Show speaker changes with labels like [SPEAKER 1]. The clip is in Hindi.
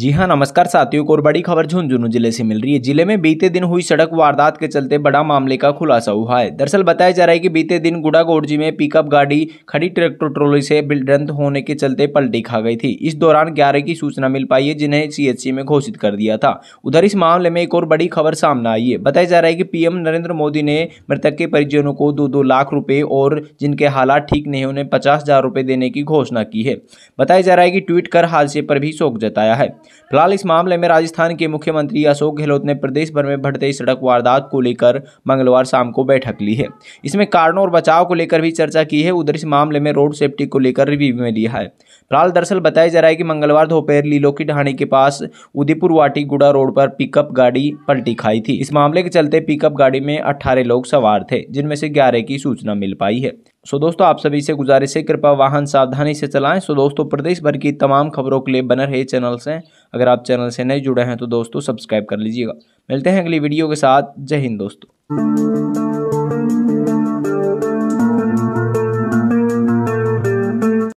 [SPEAKER 1] जी हाँ नमस्कार साथियों को और बड़ी खबर झुंझुनू जिले से मिल रही है जिले में बीते दिन हुई सड़क वारदात के चलते बड़ा मामले का खुलासा हुआ है दरअसल बताया जा रहा है कि बीते दिन गुड़ा गोडजी में पिकअप गाड़ी खड़ी ट्रैक्टर ट्रोली से बिल्डंत होने के चलते पलटी खा गई थी इस दौरान ग्यारह की सूचना मिल पाई है जिन्हें सी में घोषित कर दिया था उधर इस मामले में एक और बड़ी खबर सामने आई है बताया जा रहा है कि पीएम नरेंद्र मोदी ने मृतक के परिजनों को दो दो लाख रुपये और जिनके हालात ठीक नहीं उन्हें पचास हजार देने की घोषणा की है बताया जा रहा है कि ट्वीट कर हादसे पर भी शोक जताया है फिलहाल इस मामले में राजस्थान के मुख्यमंत्री अशोक गहलोत ने प्रदेश भर में बढ़ते सड़क वारदात को लेकर मंगलवार शाम को बैठक ली है इसमें कारणों और बचाव को लेकर भी चर्चा की है उधर इस मामले में रोड सेफ्टी को लेकर रिव्यू में लिया है फिलहाल दरअसल बताया जा रहा है कि मंगलवार दोपहर लीलो की ढाणी के पास उदयपुर वाटी गुड़ा रोड पर पिकअप गाड़ी पलटी खाई थी इस मामले के चलते पिकअप गाड़ी में अट्ठारह लोग सवार थे जिनमें से ग्यारह की सूचना मिल पाई है सो दोस्तों आप सभी से गुजारिश है कृपया वाहन सावधानी से चलाएं सो दोस्तों प्रदेश भर की तमाम खबरों के लिए बने रहे चैनल से अगर आप चैनल से नए जुड़े हैं तो दोस्तों सब्सक्राइब कर लीजिएगा मिलते हैं अगली वीडियो के साथ जय हिंद दोस्तों